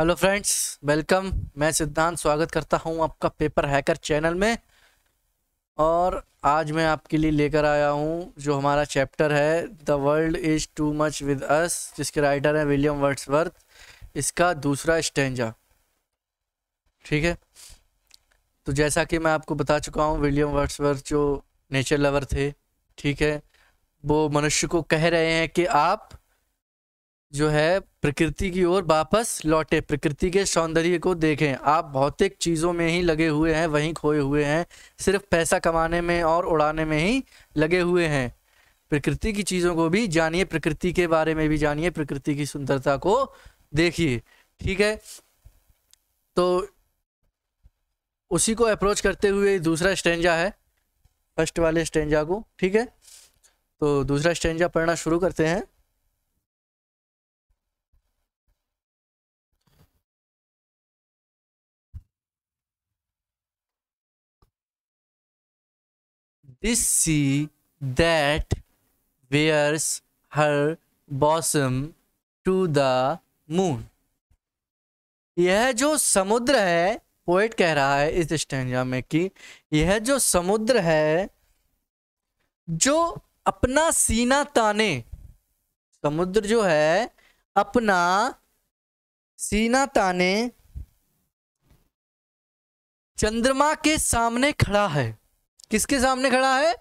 Hello friends welcome मैं सिद्धांत स्वागत करता हूं आपका पेपर हैकर चैनल में और आज मैं आपके लिए लेकर आया हूं जो हमारा चैप्टर है the world is too much with us जिसके राइटर हैं विलियम वर्ड्सवर्थ इसका दूसरा स्टेंजा ठीक है तो जैसा कि मैं आपको बता चुका हूं विलियम वर्ड्सवर्थ जो नेचर लवर थे ठीक है वो मनुष्य को कह रहे हैं कि आप जो है प्रकृति की ओर वापस लौटे प्रकृति के सौंदर्य को देखें आप भौतिक चीज़ों में ही लगे हुए हैं वहीं खोए हुए हैं सिर्फ पैसा कमाने में और उड़ाने में ही लगे हुए हैं प्रकृति की चीज़ों को भी जानिए प्रकृति के बारे में भी जानिए प्रकृति की सुंदरता को देखिए ठीक है तो उसी को अप्रोच करते हुए दूसरा स्टेंजा है फर्स्ट वाले स्टेंजा को ठीक है तो दूसरा स्टेंजा पढ़ना शुरू करते हैं she that wears her bosom to the moon. यह जो समुद्र है पोएट कह रहा है इस स्टेंजा में कि यह जो समुद्र है जो अपना सीना ताने समुद्र जो है अपना सीना ताने चंद्रमा के सामने खड़ा है किसके सामने खड़ा है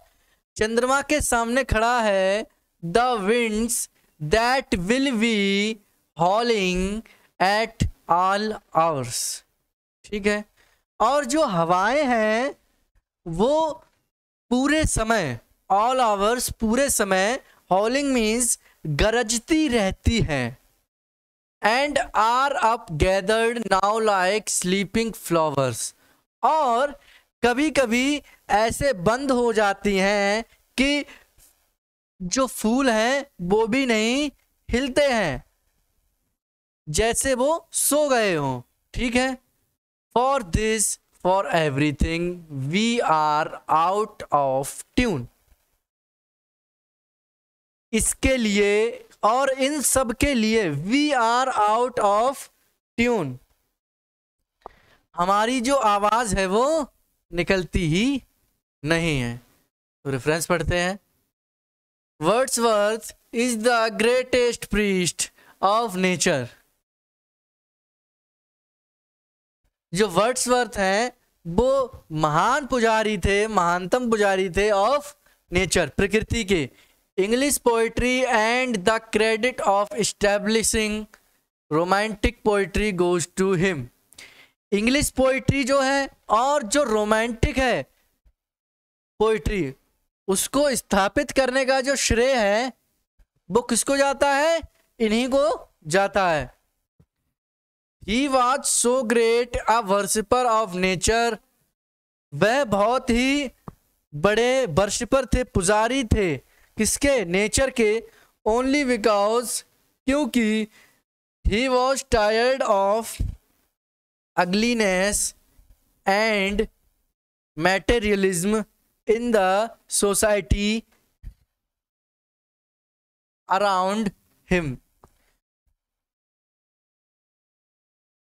चंद्रमा के सामने खड़ा है the winds that will be howling at all hours ठीक है और जो हवाएं हैं वो पूरे समय ऑल आवर्स पूरे समय हॉलिंग मीन्स गरजती रहती हैं and are up gathered now like sleeping flowers और कभी कभी ऐसे बंद हो जाती हैं कि जो फूल हैं वो भी नहीं हिलते हैं जैसे वो सो गए हों ठीक है for this for everything we are out of tune इसके लिए और इन सब के लिए we are out of tune हमारी जो आवाज है वो निकलती ही नहीं है तो रेफरेंस पढ़ते हैं Wordsworth is the greatest priest of nature जो वर्ड्स वर्थ हैं वो महान पुजारी थे महानतम पुजारी थे ऑफ नेचर प्रकृति के English poetry and the credit of establishing romantic poetry goes to him English poetry जो है और जो रोमांटिक है पोइट्री उसको स्थापित करने का जो श्रेय है वो किसको जाता है इन्हीं को जाता है he was so great a worshipper of nature वह बहुत ही बड़े वर्शिपर थे पुजारी थे किसके नेचर के ओनली बिकॉज क्योंकि he was tired of ugliness and materialism in the society around him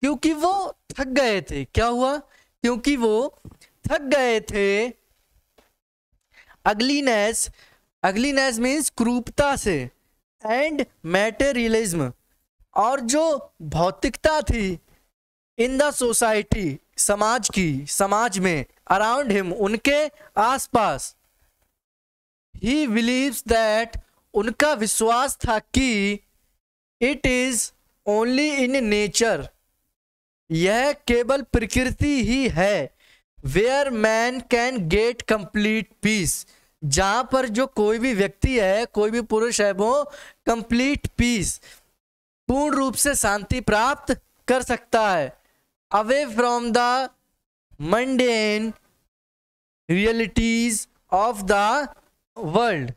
क्योंकि वो थक गए थे क्या हुआ क्योंकि वो थक गए थे अगलीनेस अगलीनेस मीन्स क्रूपता से एंड मैटेरियलिज्म और जो भौतिकता थी इन द सोसाइटी समाज की समाज में अराउंड हिम उनके आसपास ही बिलीव्स दैट उनका विश्वास था कि it is only in nature यह केवल प्रकृति ही है where man can get complete peace जहां पर जो कोई भी व्यक्ति है कोई भी पुरुष है वो कंप्लीट पीस पूर्ण रूप से शांति प्राप्त कर सकता है away from the mundane realities of the world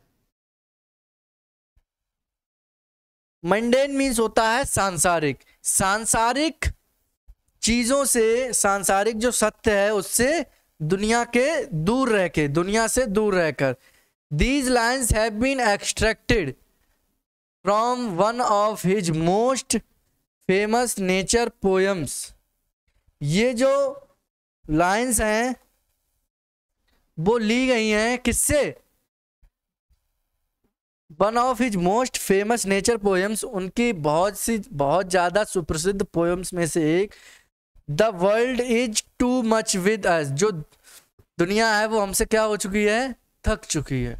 mundane means होता है सांसारिक सांसारिक चीजों से सांसारिक जो सत्य है उससे दुनिया के दूर रह के दुनिया से दूर रहकर these lines have been extracted from one of his most famous nature poems ये जो लाइन्स हैं वो ली गई हैं किससे one of his most famous nature poems उनकी बहुत सी बहुत ज़्यादा सुप्रसिद्ध पोएम्स में से एक the world is too much with us जो दुनिया है वो हमसे क्या हो चुकी है थक चुकी है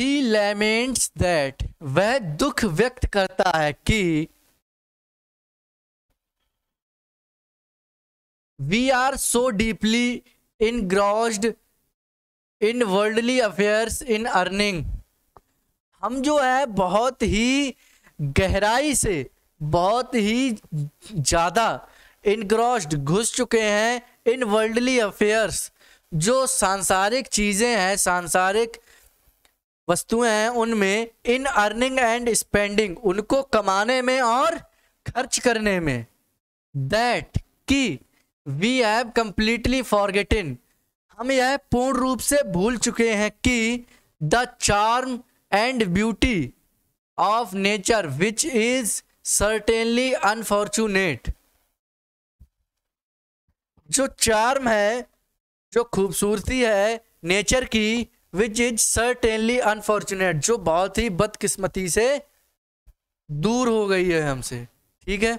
ही लेमेंट्स दैट वह दुख व्यक्त करता है कि we are so deeply grossed in worldly affairs in earning हम जो है बहुत ही गहराई से बहुत ही ज़्यादा इनग्रॉस्ड घुस चुके हैं इन वर्ल्डली अफेयर्स जो सांसारिक चीज़ें हैं सांसारिक वस्तुएं हैं उनमें इन अर्निंग एंड स्पेंडिंग उनको कमाने में और खर्च करने में दैट कि वी हैव कंप्लीटली फॉरगेटिन हम यह पूर्ण रूप से भूल चुके हैं कि the charm and beauty of nature which is certainly unfortunate जो चार्म है जो खूबसूरती है नेचर की विच इज सर्टेनली अनफॉर्चुनेट जो बहुत ही बदकिस्मती से दूर हो गई है हमसे ठीक है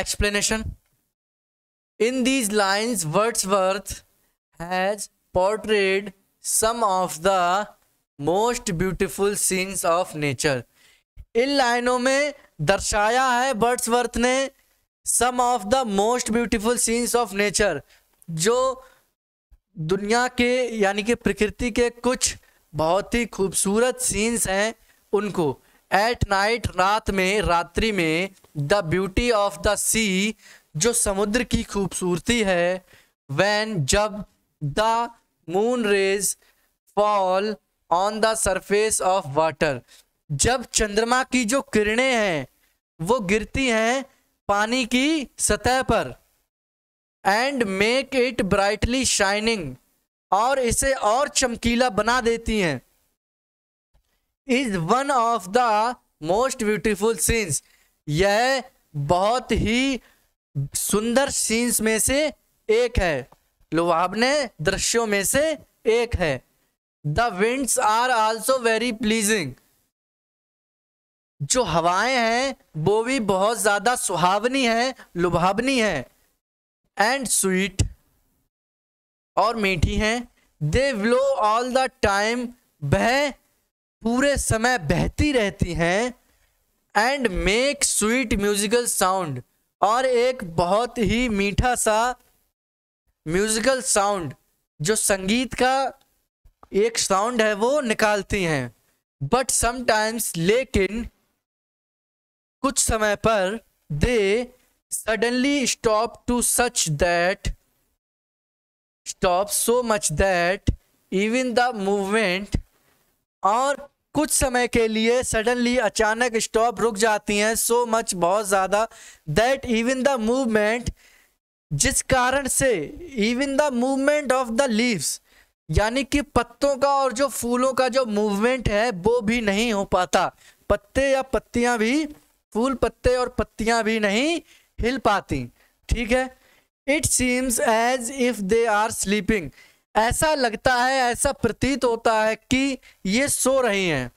explanation in these lines Worth has portrayed some of the most beautiful scenes of nature इन लाइनों में दर्शाया है वर्थ ने some of the most beautiful scenes of nature जो दुनिया के यानी कि प्रकृति के कुछ बहुत ही खूबसूरत सीन्स हैं उनको एट नाइट रात में रात्रि में the beauty of the sea जो समुद्र की खूबसूरती है वैन जब the moon rays fall on the surface of water जब चंद्रमा की जो किरणें हैं वो गिरती हैं पानी की सतह पर and make it brightly shining और इसे और चमकीला बना देती हैं is one of the most beautiful scenes यह बहुत ही सुंदर सीन्स में से एक है लुभावने दृश्यों में से एक है the winds are also very pleasing जो हवाएं हैं वो भी बहुत ज़्यादा सुहावनी है लुभावनी है एंड स्वीट और मीठी हैं they blow all the time वह पूरे समय बहती रहती हैं and make sweet musical sound और एक बहुत ही मीठा सा म्यूजिकल साउंड जो संगीत का एक साउंड है वो निकालती हैं बट समाइम्स लेकिन कुछ समय पर दे suddenly stop to such that stop so much that even the movement और कुछ समय के लिए सडनली अचानक स्टॉप रुक जाती हैं सो मच बहुत ज़्यादा दैट इवन द मूवमेंट जिस कारण से even the movement of the leaves यानी कि पत्तों का और जो फूलों का जो मूवमेंट है वो भी नहीं हो पाता पत्ते या पत्तियां भी फूल पत्ते और पत्तियां भी नहीं हिल पाती ठीक है it seems as if they are sleeping ऐसा लगता है ऐसा प्रतीत होता है कि ये सो रही हैं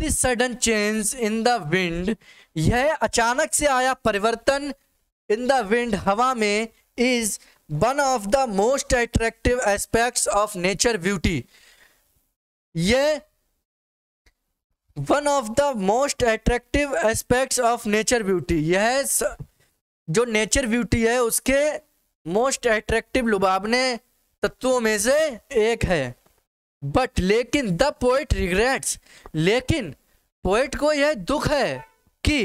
this sudden change in the wind यह अचानक से आया परिवर्तन इन द विंड हवा में is one of the most attractive aspects of nature beauty यह one of the most attractive aspects of nature beauty यह जो नेचर ब्यूटी है उसके मोस्ट अट्रैक्टिव लुभावने तत्वों में से एक है बट लेकिन द पोइट रिग्रेट्स लेकिन पोइट को यह दुख है कि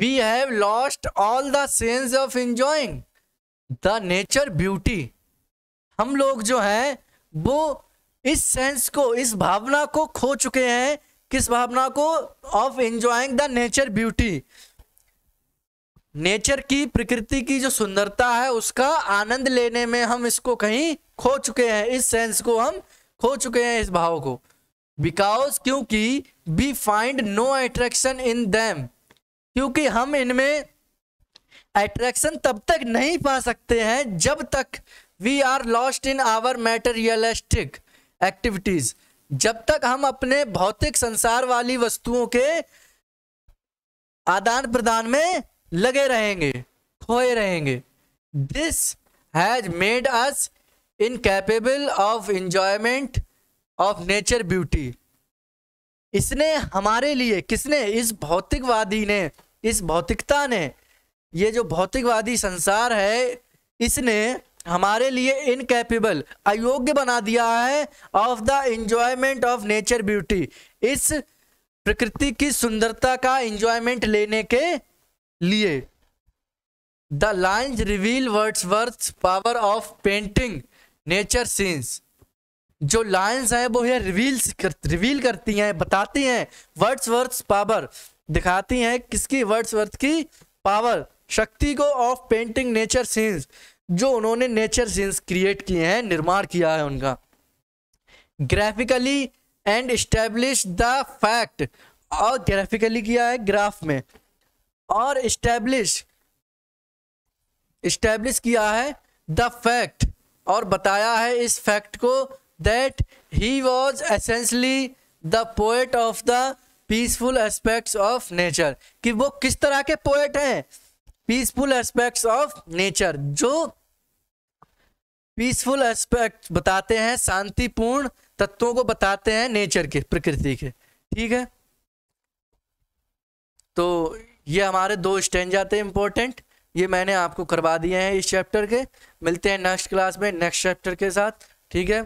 we have lost all the sense of enjoying the nature beauty हम लोग जो हैं वो इस सेंस को इस भावना को खो चुके हैं किस भावना को of enjoying the nature beauty nature की प्रकृति की जो सुंदरता है उसका आनंद लेने में हम इसको कहीं खो चुके हैं इस सेंस को हम खो चुके हैं इस भाव को बिकॉज क्योंकि we find no attraction in them क्योंकि हम इनमें अट्रैक्शन तब तक नहीं पा सकते हैं जब तक we are lost in our materialistic activities जब तक हम अपने भौतिक संसार वाली वस्तुओं के आदान प्रदान में लगे रहेंगे खोए रहेंगे this has made us incapable of enjoyment of nature beauty इसने हमारे लिए किसने इस भौतिकवादी ने इस भौतिकता ने ये जो भौतिकवादी संसार है इसने हमारे लिए इनकेपेबल अयोग्य बना दिया है of the enjoyment of nature beauty इस प्रकृति की सुंदरता का इंजॉयमेंट लेने के लिए the lines reveal words worth power of painting nature scenes जो लाइन्स हैं वो ये रिवील्स कर, रिवील करती हैं बताती हैं वर्ड्स वर्थ पावर दिखाती हैं किसकी वर्ड्स वर्थ की पावर शक्ति को ऑफ पेंटिंग नेचर सीन्स जो उन्होंने नेचर सीन्स क्रिएट किए हैं निर्माण किया है उनका graphically and establish the fact और ग्राफिकली किया है ग्राफ में और इस्टेब्लिश इस्टेब्लिश किया है द फैक्ट और बताया है इस फैक्ट को that he was essentially the poet of the peaceful aspects of nature कि वो किस तरह के पोएट हैं पीसफुल एस्पेक्ट्स ऑफ नेचर जो पीसफुल एस्पेक्ट बताते हैं शांतिपूर्ण तत्वों को बताते हैं नेचर के प्रकृति के ठीक है तो ये हमारे दो स्टैंड जाते हैं इंपॉर्टेंट ये मैंने आपको करवा दिए हैं इस चैप्टर के मिलते हैं नेक्स्ट क्लास में नेक्स्ट चैप्टर के साथ ठीक है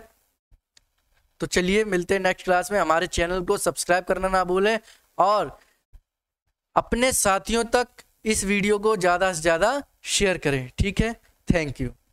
तो चलिए मिलते हैं नेक्स्ट क्लास में हमारे चैनल को सब्सक्राइब करना ना भूलें और अपने साथियों तक इस वीडियो को ज़्यादा से ज़्यादा शेयर करें ठीक है थैंक यू